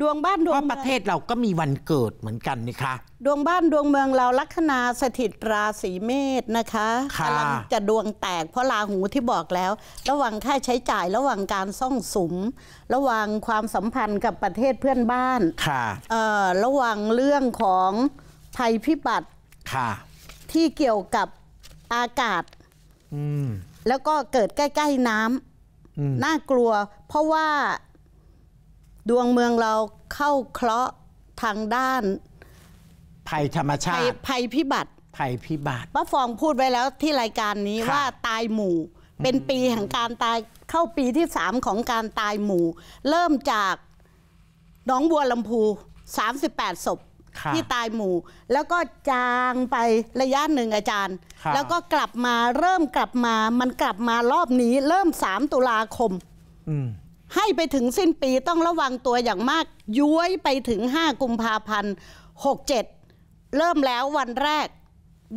ดวงบ้านดวงเพราะประเทศเราก็มีวันเกิดเหมือนกันนี่คะดวงบ้านดวงเมืองเราลัคนาสถิตราศีเมษนะคะกำลังจะดวงแตกเพราะราหูที่บอกแล้ว ระวังค่าใช้จ่ายระวังการซ่องสุมระวังความสัมพันธ์กับประเทศเพื่อนบ้านค่ะระวังเรื่องของภัยพิบัติค่ะ ที่เกี่ยวกับอากาศ แล้วก็เกิดใกล้ ๆน้ำน่ากลัวเพราะว่าดวงเมืองเราเข้าเคราะห์ทางด้าน ภัยธรรมชาติ ภัยพิบัติภัยพิบัติป้าฟองพูดไว้แล้วที่รายการนี้ว่าตายหมู่ เป็นปีแห่งการตายเข้าปีที่สามของการตายหมู่ เริ่มจากน้องบัวลำพู38ศพที่ตายหมู่ แล้วก็จางไประยะหนึ่งอาจารย์ แล้วก็กลับมาเริ่มกลับมามันกลับมารอบนี้ เริ่ม3ตุลาคม อืมให้ไปถึงสิ้นปีต้องระวังตัวอย่างมาก ย้วยไปถึง 5 กุมภาพันธ์67เริ่มแล้ววันแรก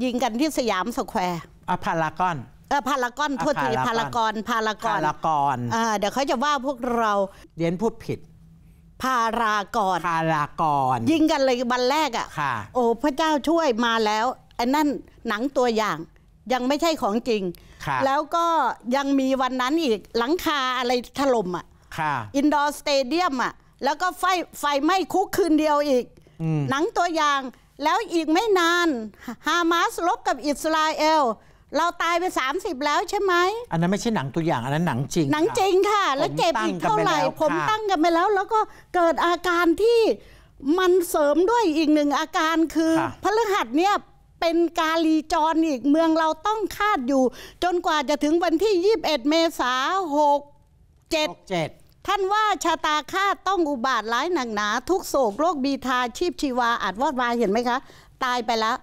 ยิงกันที่สยามสแควร์อะพารากอนเออพารากอนโทษที พารากอนพารากอนพารากอนเดี๋ยวเขาจะว่าพวกเราเรียนพูดผิดพารากอนพารากอนยิงกันเลยวันแรกอ่ะค่ะโอ้พระเจ้าช่วยมาแล้วไอ้นั่นหนังตัวอย่างยังไม่ใช่ของจริงแล้วก็ยังมีวันนั้นอีกหลังคาอะไรถล่มอ่ะอินดอร์สเตเดียมอ่ะแล้วก็ไฟไฟไหม้คุกคืนเดียวอีก หนังตัวอย่างแล้วอีกไม่นาน ฮามาสลบกับอิสราเอลเราตายไป 30 แล้วใช่ไหมอันนั้นไม่ใช่หนังตัวอย่าง อันนั้นหนังจริงหนังจริงค่ะ แล้วเจ็บอีกเท่าไหร่ผมตั้งกันไปแล้ว แล้วก็เกิดอาการที่มันเสริมด้วยอีกหนึ่งอาการคือพฤหัสเนี่ยเป็นกาลีจรอีกเมืองเราต้องคาดอยู่ จนกว่าจะถึงวันที่ 21 เมษาหกเจ็ดท่านว่า ชะตาข้าต้องอุบาทร้ายหนักหนา ทุกโศกโรคบีทา ชีพชีวาอาจวอดวายเห็นไหมคะ ตายไปแล้ว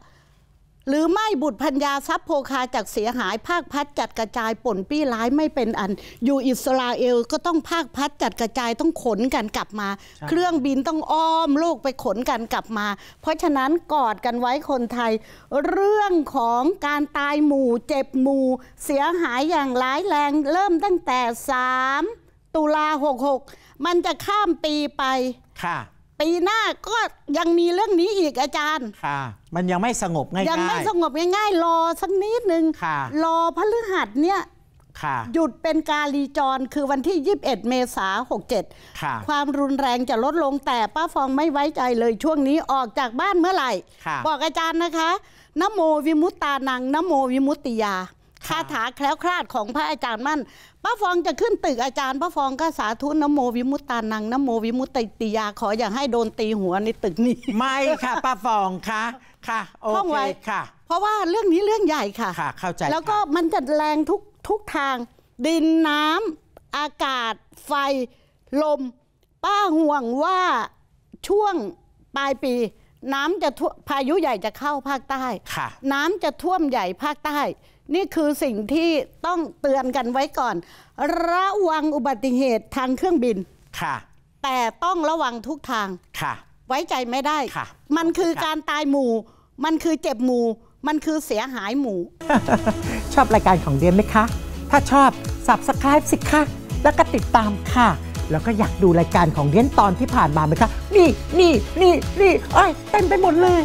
หรือไม่บุตรพัญญาทรัพย์โภคาจากเสียหายภาคพัดจัดกระจายป่นปี้ร้ายไม่เป็นอัน อยู่อิสราเอลก็ต้องภาคพัดจัดกระจายต้องขนกันกลับมา เครื่องบินต้องอ้อมโลกไปขนกันกลับมา เพราะฉะนั้นกอดกันไว้คนไทย เรื่องของการตายหมู่เจ็บหมู่เสียหายอย่างร้ายแรงเริ่มตั้งแต่สามตุลาหกหกมันจะข้ามปีไปค่ะ ปีหน้าก็ยังมีเรื่องนี้อีกอาจารย์ค่ะ มันยังไม่สงบง่ายยังไม่สงบง่ายๆรอสักนิดนึงค่ะ รอพฤหัสเนี่ยหยุดเป็นกาลีจร คือวันที่ 21 เมษายน67คความรุนแรงจะลดลงแต่ป้าฟองไม่ไว้ใจเลย ช่วงนี้ออกจากบ้านเมื่อไหร่ บอกอาจารย์นะคะนโมวิมุตตานังนโมวิมุตติยาคาถาแคล้วคลาดของพระอาจารย์มั่น ป้าฟองจะขึ้นตึกอาจารย์ ป้าฟองก็สาธุนโมวิมุตตานังนโมวิมุตติยาขออย่าให้โดนตีหัวในตึกนี้ ไม่ค่ะป้าฟองค่ะค่ะโอเคค่ะ เพราะว่าเรื่องนี้เรื่องใหญ่ค่ะ ค่ะเข้าใจ แล้วก็มันจะแรงทุกทุกทาง ดินน้ำอากาศ ไฟลม ป้าห่วงว่าช่วงปลายปีน้ำจะพายุใหญ่จะเข้าภาคใต้น้ำจะท่วมใหญ่ภาคใต้ นี่คือสิ่งที่ต้องเตือนกันไว้ก่อน ระวังอุบัติเหตุทางเครื่องบินค่ะ แต่ต้องระวังทุกทางค่ะ ไว้ใจไม่ได้ค่ะ มันคือการตายหมู่ มันคือเจ็บหมู่ มันคือเสียหายหมู่ ชอบรายการของเดียนไหมคะ ถ้าชอบ subscribe สิคะแล้วก็ติดตามค่ะแล้วก็อยากดูรายการของเรียนตอนที่ผ่านมาไหมคะ นี่ นี่ นี่ นี่เอ้ยเต็มไปหมดเลย